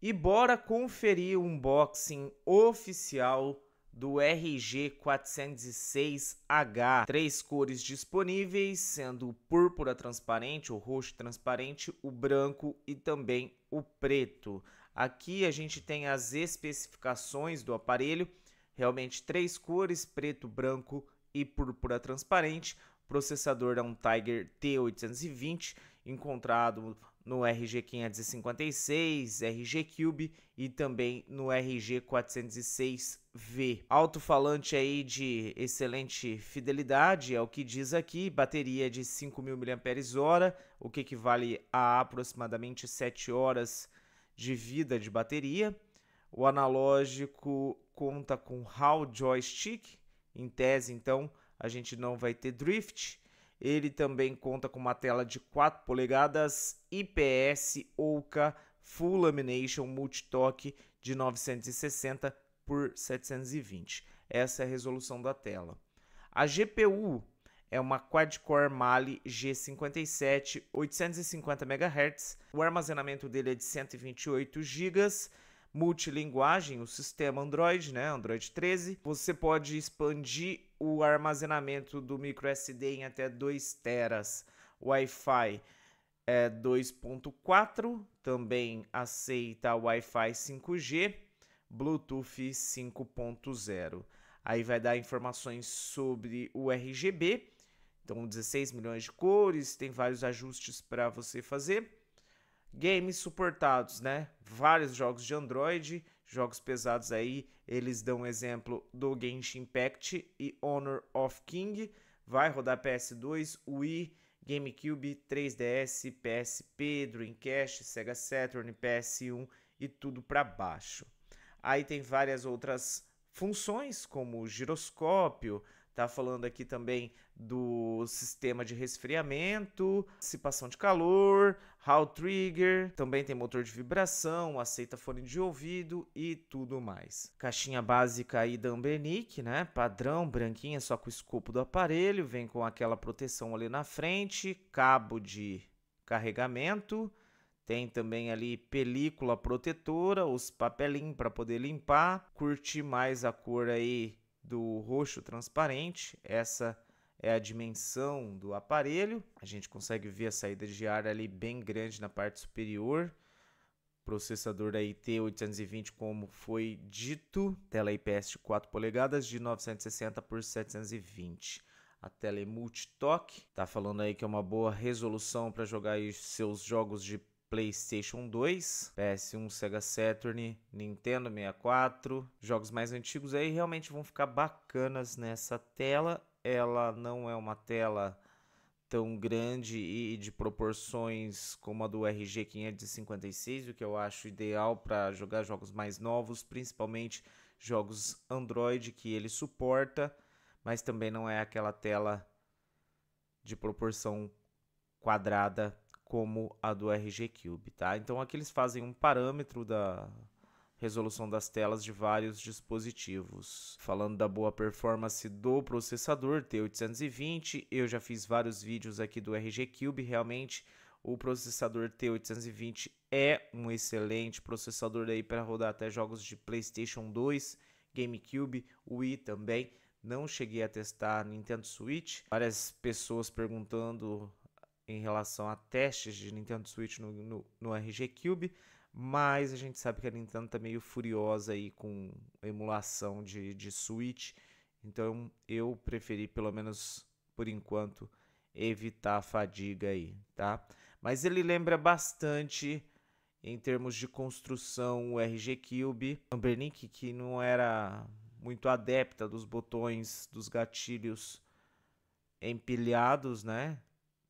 E bora conferir o unboxing oficial do RG406H. Três cores disponíveis, sendo o púrpura transparente, o roxo transparente, o branco e também o preto. Aqui a gente tem as especificações do aparelho, realmente três cores, preto, branco e púrpura transparente. O processador é um Tiger T820 encontrado no RG556, RG Cube e também no RG406V. Alto-falante aí de excelente fidelidade, é o que diz aqui, bateria de 5.000 mAh, o que equivale a aproximadamente 7 horas de vida de bateria. O analógico conta com hall joystick, em tese então a gente não vai ter drift, ele também conta com uma tela de 4 polegadas IPS Oka, Full Lamination Multitoque de 960 por 720. Essa é a resolução da tela. A GPU é uma quad-core Mali G57 850 MHz. O armazenamento dele é de 128 GB multilinguagem, o sistema Android, né, Android 13. Você pode expandir o armazenamento do micro SD em até 2 teras. Wi-Fi é 2.4, também aceita Wi-Fi 5G, Bluetooth 5.0. Aí vai dar informações sobre o RGB, então 16 milhões de cores, tem vários ajustes para você fazer. Games suportados, né? Vários jogos de Android jogos pesados aí, eles dão exemplo do Genshin Impact e Honor of King. Vai rodar PS2, Wii, GameCube, 3DS, PSP, Dreamcast, Sega Saturn, PS1 e tudo para baixo. Aí tem várias outras funções como giroscópio, tá falando aqui também do sistema de resfriamento, dissipação de calor, How Trigger, também tem motor de vibração, aceita fone de ouvido e tudo mais. Caixinha básica aí da Ambernic, né? Padrão, branquinha, só com o escopo do aparelho, vem com aquela proteção ali na frente, cabo de carregamento, tem também ali película protetora, os papelinhos para poder limpar. Curti mais a cor aí do roxo transparente, essa é a dimensão do aparelho. A gente consegue ver a saída de ar ali bem grande na parte superior. Processador da IT820, como foi dito, tela IPS de 4 polegadas de 960 por 720. A tela é multitoque, tá falando aí que é uma boa resolução para jogar seus jogos de PlayStation 2, PS1, Sega Saturn, Nintendo 64. Jogos mais antigos aí realmente vão ficar bacanas nessa tela ela não é uma tela tão grande e de proporções como a do RG556, o que eu acho ideal para jogar jogos mais novos, principalmente jogos Android que ele suporta, mas também não é aquela tela de proporção quadrada como a do RG Cube, tá? Então aqui eles fazem um parâmetro da resolução das telas de vários dispositivos. Falando da boa performance do processador T820, eu já fiz vários vídeos aqui do RG Cube, realmente o processador T820 é um excelente processador aí para rodar até jogos de PlayStation 2, GameCube, Wii também. Não cheguei a testar Nintendo Switch. Várias pessoas perguntando em relação a testes de Nintendo Switch no, no, no RG Cube. Mas a gente sabe que a Nintendo tá meio furiosa aí com emulação de, de Switch. Então eu preferi, pelo menos por enquanto, evitar a fadiga aí, tá? Mas ele lembra bastante em termos de construção o RG Cube. Bernick, que não era muito adepta dos botões, dos gatilhos empilhados, né?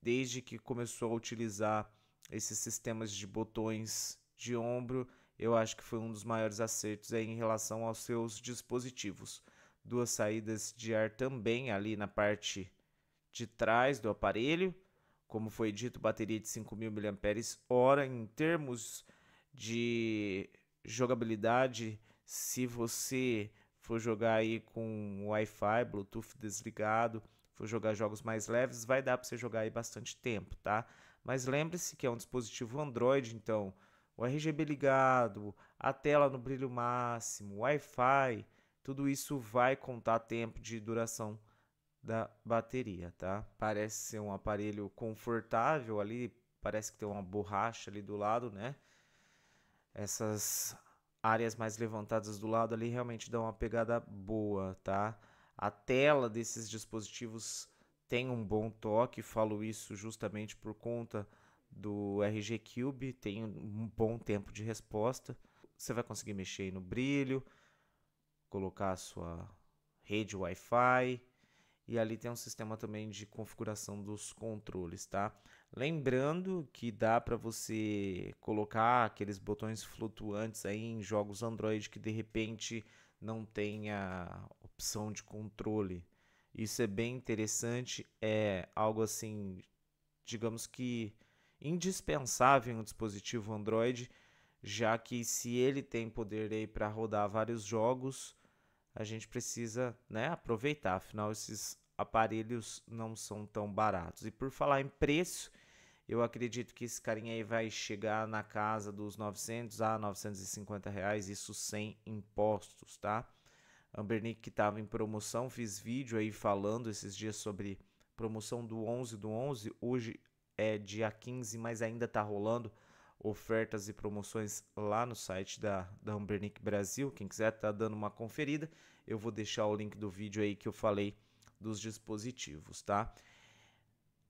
Desde que começou a utilizar esses sistemas de botões de ombro, eu acho que foi um dos maiores acertos em relação aos seus dispositivos. Duas saídas de ar também ali na parte de trás do aparelho. Como foi dito, bateria de 5.000 mAh. Em termos de jogabilidade, se você for jogar aí com Wi-Fi, Bluetooth desligado, for jogar jogos mais leves, vai dar para você jogar aí bastante tempo, tá? Mas lembre-se que é um dispositivo Android, então o RGB ligado, a tela no brilho máximo, Wi-Fi, tudo isso vai contar tempo de duração da bateria, tá? Parece ser um aparelho confortável ali, parece que tem uma borracha ali do lado, né? Essas áreas mais levantadas do lado ali realmente dão uma pegada boa, tá? A tela desses dispositivos tem um bom toque, falo isso justamente por conta do RG Cube, tem um bom tempo de resposta. Você vai conseguir mexer no brilho, colocar a sua rede Wi-Fi e ali tem um sistema também de configuração dos controles, tá? Lembrando que dá para você colocar aqueles botões flutuantes aí em jogos Android que de repente não tenha opção de controle. Isso é bem interessante, é algo assim, digamos que indispensável em um dispositivo Android, já que se ele tem poder aí para rodar vários jogos, a gente precisa né, aproveitar, afinal esses aparelhos não são tão baratos. E por falar em preço, eu acredito que esse carinha aí vai chegar na casa dos 900 a 950 reais, isso sem impostos, tá? Ambernick que estava em promoção, fiz vídeo aí falando esses dias sobre promoção do 11 do 11, hoje é dia 15, mas ainda está rolando ofertas e promoções lá no site da, da Humbernick Brasil. Quem quiser tá dando uma conferida, eu vou deixar o link do vídeo aí que eu falei dos dispositivos, tá?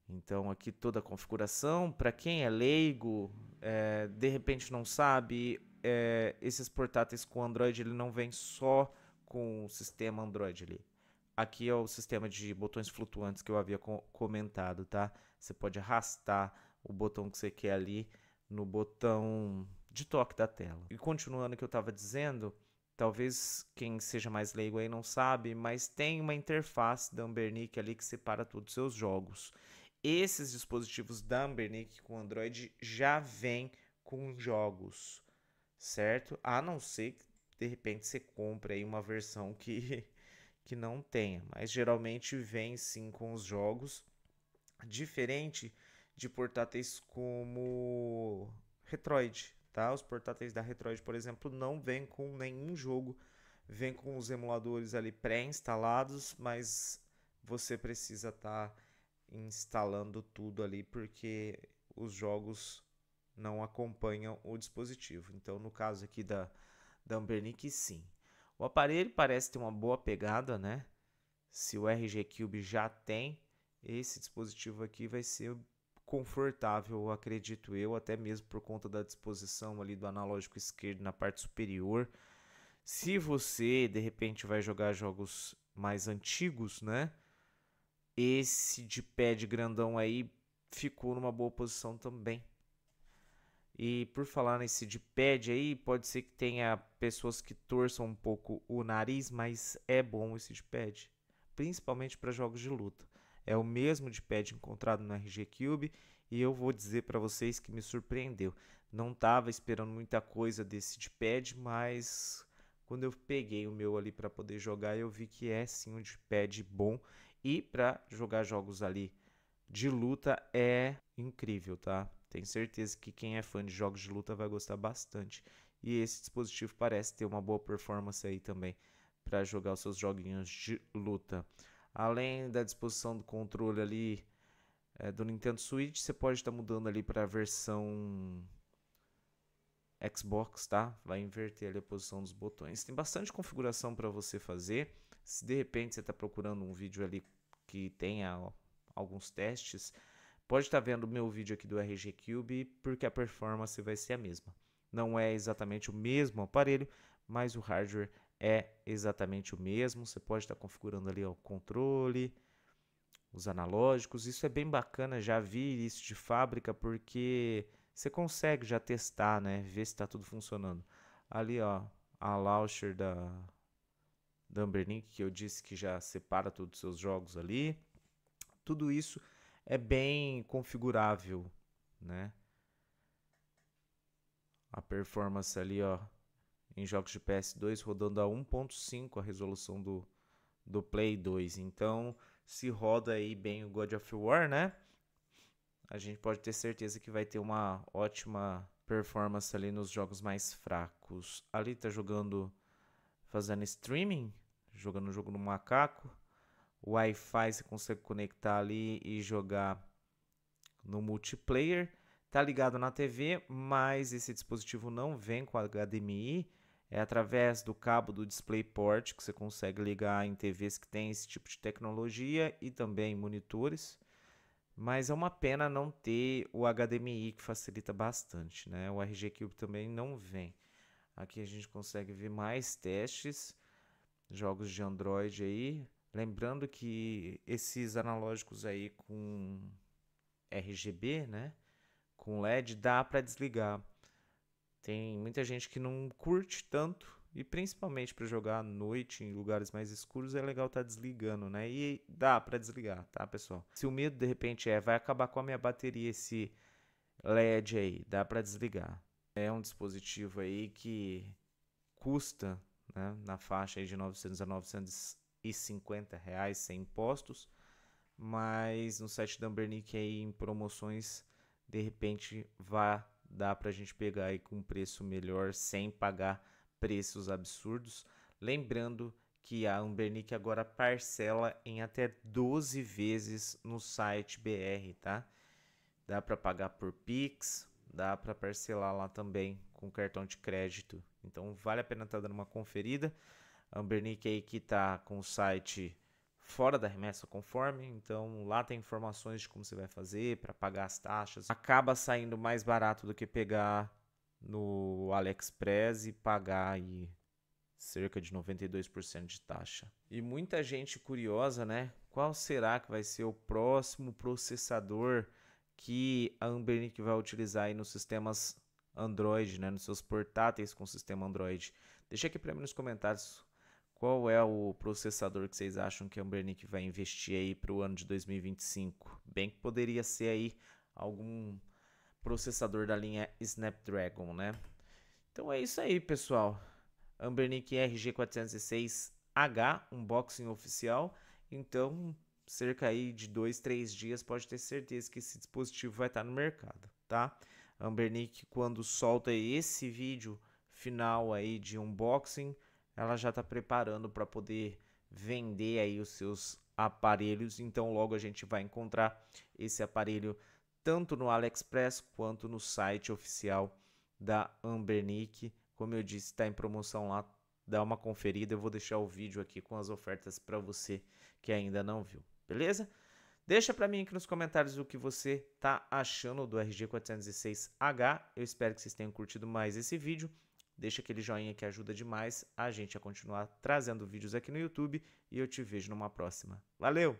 Então aqui toda a configuração. Para quem é leigo, é, de repente não sabe, é, esses portáteis com Android ele não vem só com o sistema Android ali. Aqui é o sistema de botões flutuantes que eu havia comentado, tá? Você pode arrastar o botão que você quer ali no botão de toque da tela. E continuando o que eu estava dizendo, talvez quem seja mais leigo aí não sabe, mas tem uma interface da Ambernic ali que separa todos os seus jogos. Esses dispositivos da Ambernic com Android já vêm com jogos, certo? A não ser que de repente você compre aí uma versão que que não tenha, mas geralmente vem sim com os jogos, diferente de portáteis como Retroid, tá? Os portáteis da Retroid, por exemplo, não vêm com nenhum jogo, vem com os emuladores ali pré-instalados, mas você precisa estar tá instalando tudo ali porque os jogos não acompanham o dispositivo. Então, no caso aqui da da Ambernic, sim. O aparelho parece ter uma boa pegada, né? Se o RG Cube já tem, esse dispositivo aqui vai ser confortável, acredito eu, até mesmo por conta da disposição ali do analógico esquerdo na parte superior. Se você de repente vai jogar jogos mais antigos, né? Esse de pé de grandão aí ficou numa boa posição também. E por falar nesse de pad aí, pode ser que tenha pessoas que torçam um pouco o nariz, mas é bom esse de pad, principalmente para jogos de luta. É o mesmo de pad encontrado no RG Cube e eu vou dizer para vocês que me surpreendeu. Não estava esperando muita coisa desse de pad, mas quando eu peguei o meu ali para poder jogar, eu vi que é sim um de pad bom e para jogar jogos ali de luta é incrível, tá? Tenho certeza que quem é fã de jogos de luta vai gostar bastante. E esse dispositivo parece ter uma boa performance aí também para jogar os seus joguinhos de luta. Além da disposição do controle ali é, do Nintendo Switch, você pode estar tá mudando ali para a versão Xbox, tá? Vai inverter ali a posição dos botões. Tem bastante configuração para você fazer. Se de repente você está procurando um vídeo ali que tenha alguns testes, Pode estar tá vendo meu vídeo aqui do RG Cube, porque a performance vai ser a mesma. Não é exatamente o mesmo aparelho, mas o hardware é exatamente o mesmo. Você pode estar tá configurando ali o controle, os analógicos. Isso é bem bacana, já vi isso de fábrica, porque você consegue já testar, né? Ver se está tudo funcionando. Ali, ó, a launcher da, da que eu disse que já separa todos os seus jogos ali. Tudo isso é bem configurável, né? A performance ali, ó, em jogos de PS2 rodando a 1.5 a resolução do, do Play 2. Então, se roda aí bem o God of War, né? A gente pode ter certeza que vai ter uma ótima performance ali nos jogos mais fracos. Ali tá jogando fazendo streaming, jogando o jogo no macaco. Wi-Fi você consegue conectar ali e jogar no multiplayer. Tá ligado na TV, mas esse dispositivo não vem com HDMI. É através do cabo do DisplayPort que você consegue ligar em TVs que tem esse tipo de tecnologia e também monitores. Mas é uma pena não ter o HDMI que facilita bastante, né? O RG Cube também não vem. Aqui a gente consegue ver mais testes, jogos de Android aí, Lembrando que esses analógicos aí com RGB, né? Com LED dá para desligar. Tem muita gente que não curte tanto e principalmente para jogar à noite em lugares mais escuros é legal estar tá desligando, né? E dá para desligar, tá, pessoal? Se o medo de repente é vai acabar com a minha bateria esse LED aí, dá para desligar. É um dispositivo aí que custa, né, na faixa aí de 900 a 900 reais sem impostos, mas no site da Ambernick aí em promoções, de repente vá dar para a gente pegar aí com um preço melhor sem pagar preços absurdos. Lembrando que a Ambernick agora parcela em até 12 vezes no site BR, tá? Dá para pagar por Pix, dá para parcelar lá também com cartão de crédito. Então vale a pena estar tá dando uma conferida. Ambernick aí que está com o site fora da remessa conforme, então lá tem informações de como você vai fazer para pagar as taxas. Acaba saindo mais barato do que pegar no AliExpress e pagar aí cerca de 92% de taxa. E muita gente curiosa, né? Qual será que vai ser o próximo processador que a Ambernic vai utilizar aí nos sistemas Android, né, nos seus portáteis com sistema Android? Deixa aqui para mim nos comentários qual é o processador que vocês acham que a Ambernick vai investir aí para o ano de 2025? Bem que poderia ser aí algum processador da linha Snapdragon, né? Então é isso aí, pessoal. Ambernick RG406H, unboxing oficial. Então, cerca aí de dois, três dias, pode ter certeza que esse dispositivo vai estar no mercado, tá? Ambernick quando solta esse vídeo final aí de unboxing, ela já está preparando para poder vender aí os seus aparelhos. Então logo a gente vai encontrar esse aparelho tanto no AliExpress quanto no site oficial da Ambernic. Como eu disse, está em promoção lá. Dá uma conferida. Eu vou deixar o vídeo aqui com as ofertas para você que ainda não viu. Beleza? Deixa para mim aqui nos comentários o que você tá achando do RG406H. Eu espero que vocês tenham curtido mais esse vídeo. Deixa aquele joinha que ajuda demais a gente a continuar trazendo vídeos aqui no YouTube e eu te vejo numa próxima. Valeu!